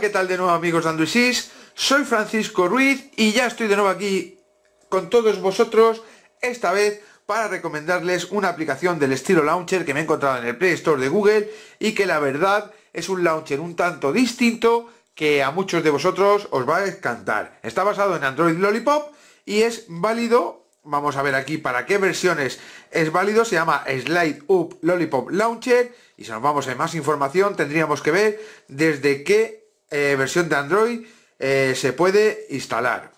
¿qué tal de nuevo amigos de Soy Francisco Ruiz y ya estoy de nuevo aquí con todos vosotros, esta vez para recomendarles una aplicación del estilo Launcher que me he encontrado en el Play Store de Google y que la verdad es un Launcher un tanto distinto que a muchos de vosotros os va a encantar. Está basado en Android Lollipop y es válido vamos a ver aquí para qué versiones es válido, se llama Slide Up Lollipop Launcher y si nos vamos a más información tendríamos que ver desde qué eh, versión de Android eh, se puede instalar.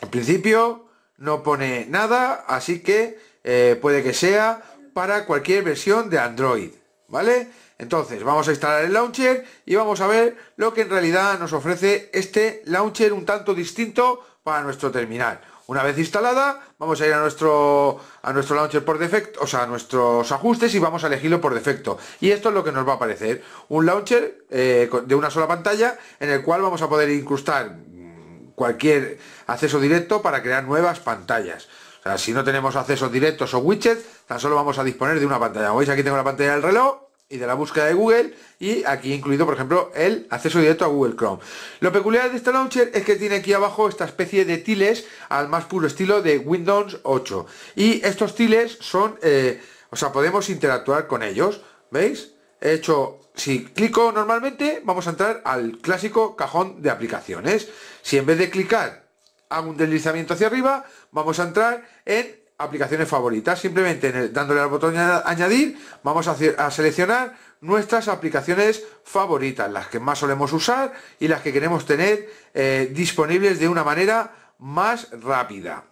En principio no pone nada, así que eh, puede que sea para cualquier versión de Android, ¿vale? Entonces vamos a instalar el launcher y vamos a ver lo que en realidad nos ofrece este launcher un tanto distinto para nuestro terminal. Una vez instalada, vamos a ir a nuestro, a nuestro launcher por defecto, o sea, a nuestros ajustes y vamos a elegirlo por defecto. Y esto es lo que nos va a aparecer. Un launcher eh, de una sola pantalla en el cual vamos a poder incrustar mm, cualquier acceso directo para crear nuevas pantallas. si no tenemos accesos directos o widgets, tan solo vamos a disponer de una pantalla. Como veis, aquí tengo la pantalla del reloj y de la búsqueda de Google y aquí incluido por ejemplo el acceso directo a Google Chrome. Lo peculiar de este launcher es que tiene aquí abajo esta especie de tiles al más puro estilo de Windows 8 y estos tiles son, eh, o sea, podemos interactuar con ellos, ¿veis? He hecho, si clico normalmente vamos a entrar al clásico cajón de aplicaciones. Si en vez de clicar hago un deslizamiento hacia arriba, vamos a entrar en aplicaciones favoritas. Simplemente dándole al botón añadir, vamos a, seleccionar nuestras aplicaciones favoritas, las que más solemos usar y las que queremos tener eh, disponibles de una manera más rápida.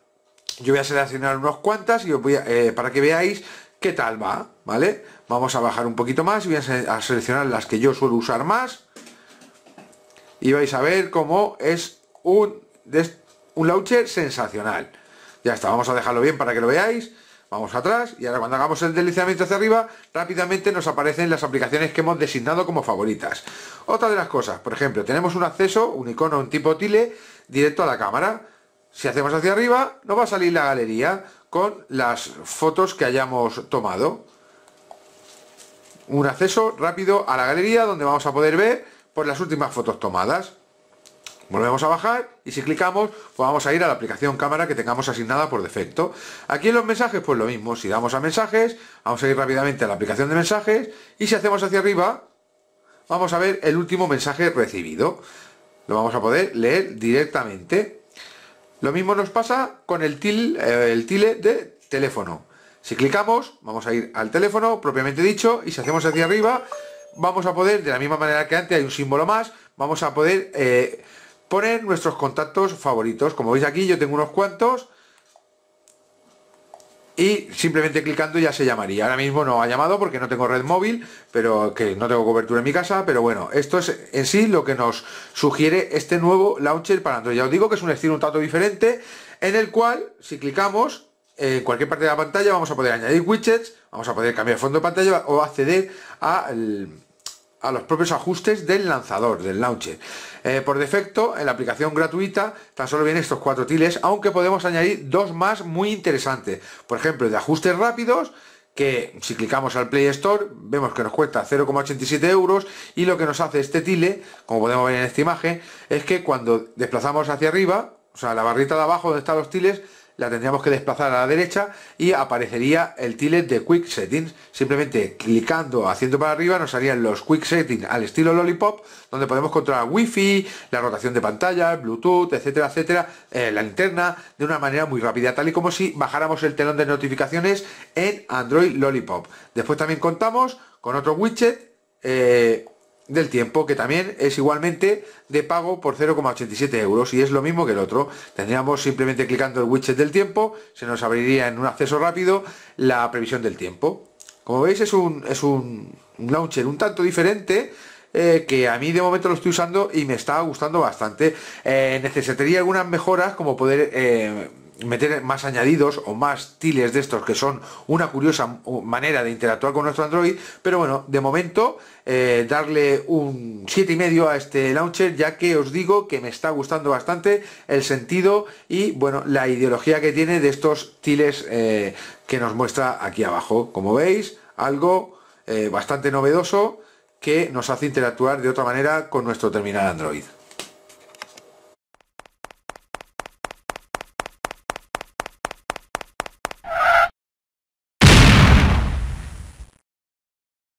Yo voy a seleccionar unos cuantas y voy a, eh, para que veáis qué tal va, ¿vale? Vamos a bajar un poquito más y voy a, seleccionar las que yo suelo usar más. Y vais a ver cómo es un launcher sensacional. Ya está, vamos a dejarlo bien para que lo veáis. Vamos atrás y ahora cuando hagamos el deslizamiento hacia arriba, rápidamente nos aparecen las aplicaciones que hemos designado como favoritas. Otra de las cosas, por ejemplo, tenemos un acceso, un icono, un tipo tile, directo a la cámara. Si hacemos hacia arriba, nos va a salir la galería con las fotos que hayamos tomado. Un acceso rápido a la galería donde vamos a poder ver por las últimas fotos tomadas. Volvemos a bajar y si clicamos pues vamos a ir a la aplicación cámara que tengamos asignada por defecto. Aquí en los mensajes pues lo mismo, si damos a mensajes, vamos a ir rápidamente a la aplicación de mensajes y si hacemos hacia arriba, vamos a ver el último mensaje recibido. Lo vamos a poder leer directamente. Lo mismo nos pasa con el, til, eh, el tile de teléfono. Si clicamos, vamos a ir al teléfono propiamente dicho y si hacemos hacia arriba, vamos a poder, de la misma manera que antes hay un símbolo más, vamos a poder... Eh, poner nuestros contactos favoritos. Como veis aquí, yo tengo unos cuantos. Y simplemente clicando ya se llamaría. Ahora mismo no ha llamado porque no tengo red móvil, pero que no tengo cobertura en mi casa. Pero bueno, esto es en sí lo que nos sugiere este nuevo launcher para Android. Ya os digo que es un estilo un tanto diferente, en el cual, si clicamos, en cualquier parte de la pantalla vamos a poder añadir widgets, vamos a poder cambiar el fondo de pantalla o acceder al a los propios ajustes del lanzador, del launcher. Eh, por defecto, en la aplicación gratuita tan solo vienen estos cuatro tiles, aunque podemos añadir dos más muy interesantes. Por ejemplo, de ajustes rápidos, que si clicamos al Play Store vemos que nos cuesta 0,87 euros y lo que nos hace este tile, como podemos ver en esta imagen, es que cuando desplazamos hacia arriba, o sea, la barrita de abajo donde están los tiles, la tendríamos que desplazar a la derecha y aparecería el tilet de Quick Settings. Simplemente clicando, haciendo para arriba, nos harían los Quick Settings al estilo Lollipop, donde podemos controlar Wi-Fi, la rotación de pantalla, Bluetooth, etcétera, etcétera, eh, la linterna, de una manera muy rápida, tal y como si bajáramos el telón de notificaciones en Android Lollipop. Después también contamos con otro widget. Eh, del tiempo, que también es igualmente de pago por 0,87 euros y es lo mismo que el otro. Tendríamos simplemente clicando el widget del tiempo, se nos abriría en un acceso rápido la previsión del tiempo. Como veis es un, es un launcher un tanto diferente, eh, que a mí de momento lo estoy usando y me está gustando bastante. Eh, necesitaría algunas mejoras como poder... Eh, meter más añadidos o más tiles de estos que son una curiosa manera de interactuar con nuestro Android pero bueno de momento eh, darle un 7 y medio a este launcher ya que os digo que me está gustando bastante el sentido y bueno la ideología que tiene de estos tiles eh, que nos muestra aquí abajo como veis algo eh, bastante novedoso que nos hace interactuar de otra manera con nuestro terminal Android